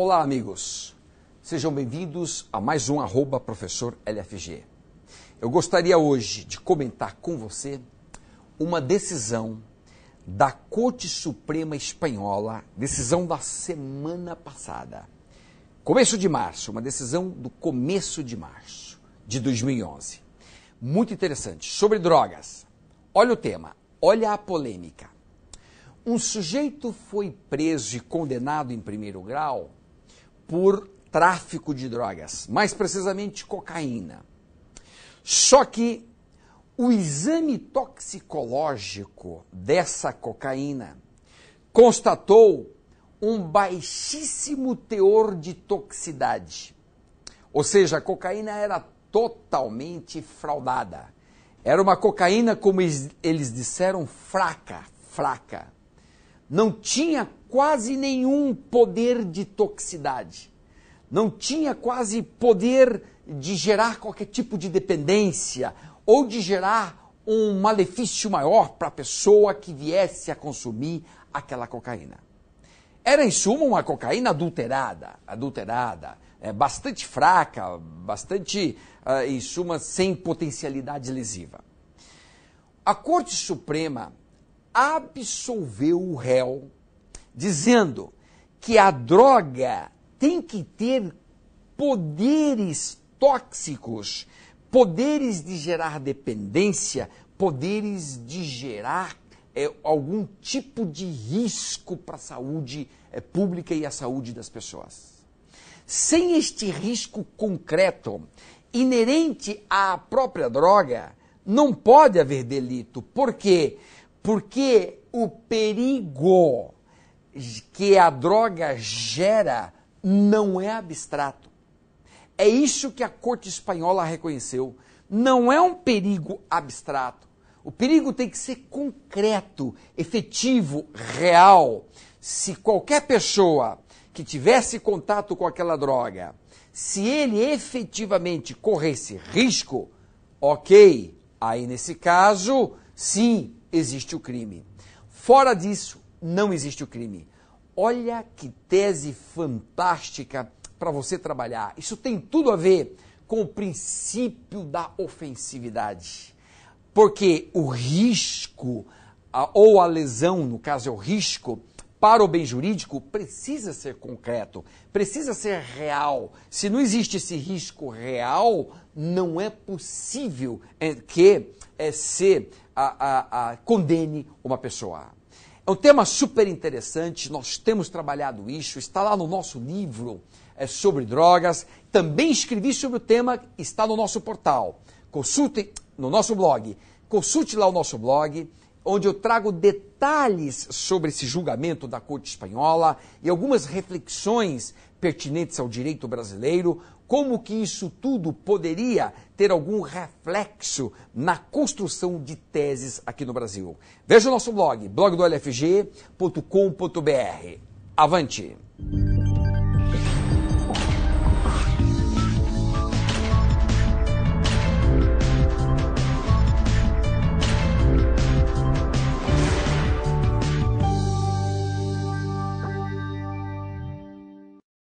Olá, amigos. Sejam bem-vindos a mais um arroba professor LFG. Eu gostaria hoje de comentar com você uma decisão da Corte Suprema Espanhola, decisão da semana passada. Começo de março, uma decisão do começo de março de 2011. Muito interessante, sobre drogas. Olha o tema, olha a polêmica. Um sujeito foi preso e condenado em primeiro grau por tráfico de drogas, mais precisamente cocaína. Só que o exame toxicológico dessa cocaína constatou um baixíssimo teor de toxicidade. Ou seja, a cocaína era totalmente fraudada. Era uma cocaína, como eles disseram, fraca, fraca não tinha quase nenhum poder de toxicidade, não tinha quase poder de gerar qualquer tipo de dependência ou de gerar um malefício maior para a pessoa que viesse a consumir aquela cocaína. Era, em suma, uma cocaína adulterada, adulterada, é, bastante fraca, bastante, ah, em suma, sem potencialidade lesiva. A Corte Suprema absolveu o réu, dizendo que a droga tem que ter poderes tóxicos, poderes de gerar dependência, poderes de gerar é, algum tipo de risco para a saúde é, pública e a saúde das pessoas. Sem este risco concreto, inerente à própria droga, não pode haver delito. Por quê? Porque o perigo que a droga gera não é abstrato. É isso que a corte espanhola reconheceu. Não é um perigo abstrato. O perigo tem que ser concreto, efetivo, real. Se qualquer pessoa que tivesse contato com aquela droga, se ele efetivamente corresse risco, ok, aí nesse caso, sim, existe o crime. Fora disso, não existe o crime. Olha que tese fantástica para você trabalhar. Isso tem tudo a ver com o princípio da ofensividade. Porque o risco, ou a lesão, no caso é o risco, para o bem jurídico precisa ser concreto, precisa ser real. Se não existe esse risco real, não é possível é, que é, se a, a, a, condene uma pessoa. É um tema super interessante, nós temos trabalhado isso, está lá no nosso livro é, sobre drogas. Também escrevi sobre o tema, está no nosso portal. Consulte no nosso blog. Consulte lá o nosso blog onde eu trago detalhes sobre esse julgamento da Corte Espanhola e algumas reflexões pertinentes ao direito brasileiro, como que isso tudo poderia ter algum reflexo na construção de teses aqui no Brasil. Veja o nosso blog, blogdolfg.com.br. Avante!